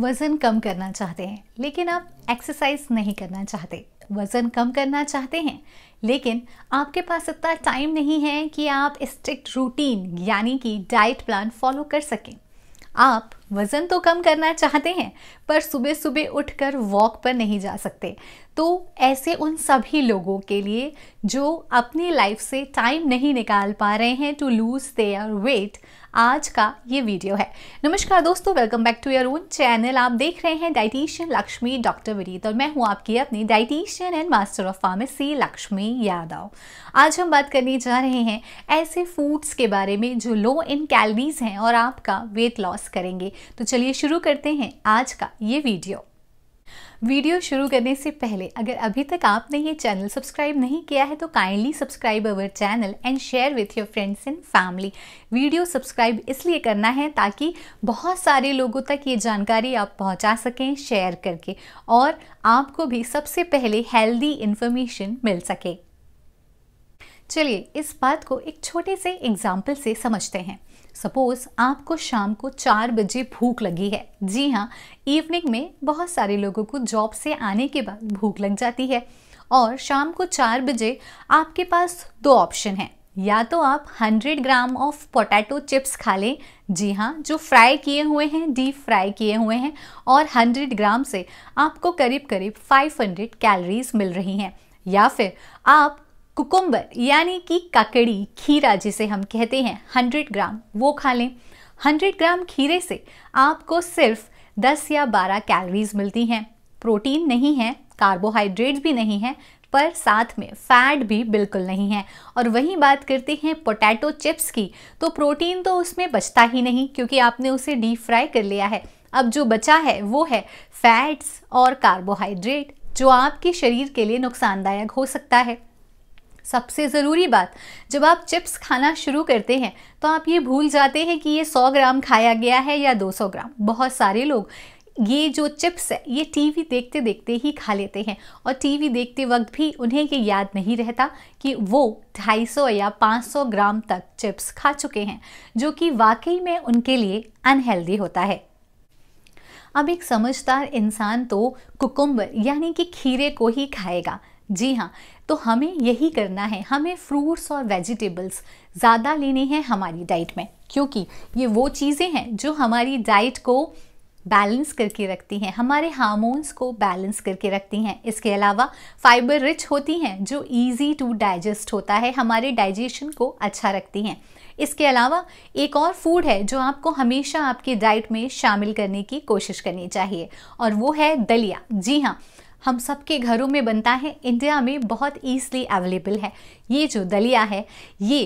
वज़न कम करना चाहते हैं लेकिन आप एक्सरसाइज नहीं करना चाहते वज़न कम करना चाहते हैं लेकिन आपके पास इतना टाइम नहीं है कि आप स्ट्रिक्ट रूटीन यानी कि डाइट प्लान फॉलो कर सकें आप वज़न तो कम करना चाहते हैं पर सुबह सुबह उठकर वॉक पर नहीं जा सकते तो ऐसे उन सभी लोगों के लिए जो अपनी लाइफ से टाइम नहीं निकाल पा रहे हैं टू लूज़ देयर वेट आज का ये वीडियो है नमस्कार दोस्तों welcome back to your own channel आप देख रहे हैं डाइटिशियन लक्ष्मी डॉक्टर विरीत और मैं हूँ आपकी अपनी dietitian and master of pharmacy Lakshmi Yadav आज हम बात करने जा रहे हैं ऐसे फूड्स के बारे में जो लो इन कैलरीज हैं और आपका वेट लॉस करेंगे तो चलिए शुरू करते हैं आज का ये वीडियो वीडियो शुरू करने से पहले अगर अभी तक आपने ये चैनल सब्सक्राइब नहीं किया है तो kindly subscribe our channel and share with your friends and family video subscribe इसलिए करना है ताकि बहुत सारे लोगों तक ये जानकारी आप पहुंचा सकें शेयर करके और आपको भी सबसे पहले हेल्दी इन्फॉर्मेशन मिल सके चलिए इस बात को एक छोटे से एग्जाम्पल से समझते हैं सपोज आपको शाम को चार बजे भूख लगी है जी हाँ इवनिंग में बहुत सारे लोगों को जॉब से आने के बाद भूख लग जाती है और शाम को चार बजे आपके पास दो ऑप्शन हैं या तो आप 100 ग्राम ऑफ पोटैटो चिप्स खा लें जी हाँ जो फ्राई किए हुए हैं डीप फ्राई किए हुए हैं और 100 ग्राम से आपको करीब करीब 500 कैलोरीज मिल रही हैं या फिर आप कुकुम्बर यानी कि काकड़ी खीरा जिसे हम कहते हैं 100 ग्राम वो खा लें 100 ग्राम खीरे से आपको सिर्फ 10 या 12 कैलोरीज मिलती हैं प्रोटीन नहीं है कार्बोहाइड्रेट भी नहीं है पर साथ में फैट भी बिल्कुल नहीं है और वही बात करते हैं पोटैटो चिप्स की तो प्रोटीन तो उसमें बचता ही नहीं क्योंकि आपने उसे डीप फ्राई कर लिया है अब जो बचा है वो है फैट्स और कार्बोहाइड्रेट जो आपके शरीर के लिए नुकसानदायक हो सकता है सबसे ज़रूरी बात जब आप चिप्स खाना शुरू करते हैं तो आप ये भूल जाते हैं कि ये 100 ग्राम खाया गया है या 200 ग्राम बहुत सारे लोग ये जो चिप्स है ये टीवी देखते देखते ही खा लेते हैं और टीवी देखते वक्त भी उन्हें ये याद नहीं रहता कि वो 250 या 500 ग्राम तक चिप्स खा चुके हैं जो कि वाकई में उनके लिए अनहेल्दी होता है अब एक समझदार इंसान तो कुकुम्बर यानी कि खीरे को ही खाएगा जी हाँ तो हमें यही करना है हमें फ्रूट्स और वेजिटेबल्स ज़्यादा लेने हैं हमारी डाइट में क्योंकि ये वो चीज़ें हैं जो हमारी डाइट को बैलेंस करके रखती हैं हमारे हार्मोन्स को बैलेंस करके रखती हैं इसके अलावा फाइबर रिच होती हैं जो इजी टू डाइजेस्ट होता है हमारे डाइजेशन को अच्छा रखती हैं इसके अलावा एक और फूड है जो आपको हमेशा आपके डाइट में शामिल करने की कोशिश करनी चाहिए और वो है दलिया जी हाँ हम सबके घरों में बनता है इंडिया में बहुत ईजली अवेलेबल है ये जो दलिया है ये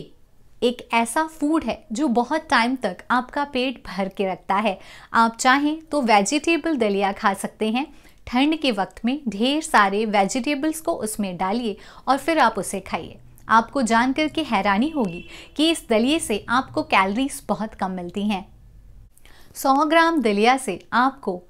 एक ऐसा फूड है जो बहुत टाइम तक आपका पेट भर के रखता है आप चाहें तो वेजिटेबल दलिया खा सकते हैं ठंड के वक्त में ढेर सारे वेजिटेबल्स को उसमें डालिए और फिर आप उसे खाइए आपको कर के हैरानी होगी कि इस दलिए से आपको कैलोरीज बहुत कम मिलती हैं 100 ग्राम दलिया से आपको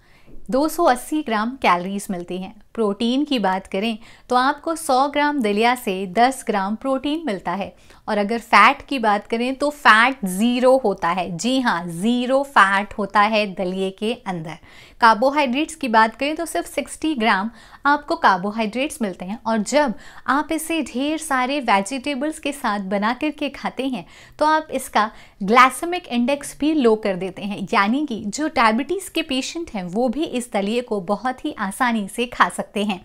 280 ग्राम कैलोरीज मिलती हैं प्रोटीन की बात करें तो आपको 100 ग्राम दलिया से 10 ग्राम प्रोटीन मिलता है और अगर फैट की बात करें तो फैट ज़ीरो होता है जी हाँ ज़ीरो फैट होता है दलिए के अंदर कार्बोहाइड्रेट्स की बात करें तो सिर्फ 60 ग्राम आपको कार्बोहाइड्रेट्स मिलते हैं और जब आप इसे ढेर सारे वेजिटेबल्स के साथ बना करके खाते हैं तो आप इसका ग्लासमिक इंडेक्स भी लो कर देते हैं यानी कि जो डायबिटीज़ के पेशेंट हैं वो भी इस दलिए को बहुत ही आसानी से खा सकते सकते हैं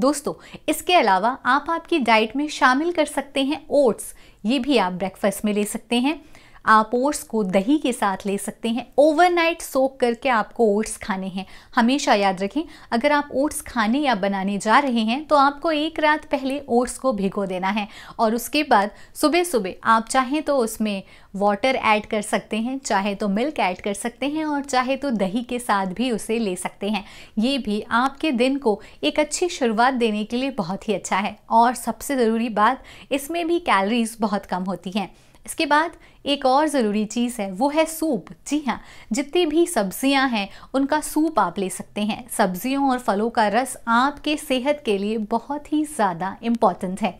दोस्तों इसके अलावा आप आपकी डाइट में शामिल कर सकते हैं ओट्स ये भी आप ब्रेकफास्ट में ले सकते हैं आप ओट्स को दही के साथ ले सकते हैं ओवरनाइट सोक करके आपको ओट्स खाने हैं हमेशा याद रखें अगर आप ओट्स खाने या बनाने जा रहे हैं तो आपको एक रात पहले ओट्स को भिगो देना है और उसके बाद सुबह सुबह आप चाहें तो उसमें वाटर ऐड कर सकते हैं चाहे तो मिल्क ऐड कर सकते हैं और चाहे तो दही के साथ भी उसे ले सकते हैं ये भी आपके दिन को एक अच्छी शुरुआत देने के लिए बहुत ही अच्छा है और सबसे ज़रूरी बात इसमें भी कैलरीज़ बहुत कम होती हैं इसके बाद एक और ज़रूरी चीज़ है वो है सूप जी हाँ जितनी भी सब्जियां हैं उनका सूप आप ले सकते हैं सब्जियों और फलों का रस आपके सेहत के लिए बहुत ही ज़्यादा इम्पॉर्टेंट है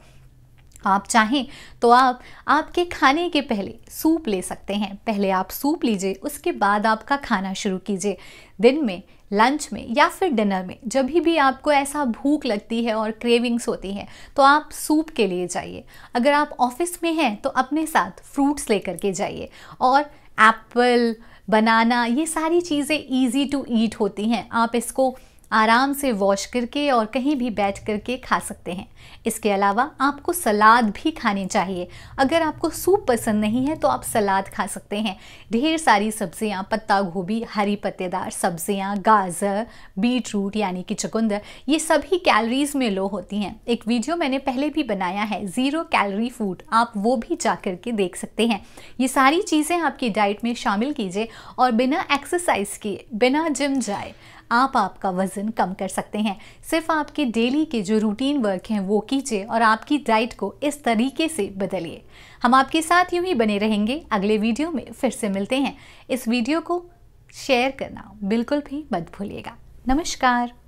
आप चाहें तो आप आपके खाने के पहले सूप ले सकते हैं पहले आप सूप लीजिए उसके बाद आपका खाना शुरू कीजिए दिन में लंच में या फिर डिनर में जब भी आपको ऐसा भूख लगती है और क्रेविंग्स होती हैं तो आप सूप के लिए जाइए अगर आप ऑफिस में हैं तो अपने साथ फ्रूट्स लेकर के जाइए और एप्पल बनाना ये सारी चीज़ें ईजी टू ईट होती हैं आप इसको आराम से वॉश करके और कहीं भी बैठ करके खा सकते हैं इसके अलावा आपको सलाद भी खानी चाहिए अगर आपको सूप पसंद नहीं है तो आप सलाद खा सकते हैं ढेर सारी सब्जियां पत्ता गोभी हरी पत्तेदार सब्जियां गाजर बीट रूट यानी कि चुकंदर ये सभी कैलोरीज में लो होती हैं एक वीडियो मैंने पहले भी बनाया है ज़ीरो कैलोरी फूड आप वो भी जा के देख सकते हैं ये सारी चीज़ें आपकी डाइट में शामिल कीजिए और बिना एक्सरसाइज किए बिना जिम जाए आप आपका वज़न कम कर सकते हैं सिर्फ आपके डेली के जो रूटीन वर्क हैं वो कीजिए और आपकी डाइट को इस तरीके से बदलिए हम आपके साथ यूं ही बने रहेंगे अगले वीडियो में फिर से मिलते हैं इस वीडियो को शेयर करना बिल्कुल भी मत भूलिएगा नमस्कार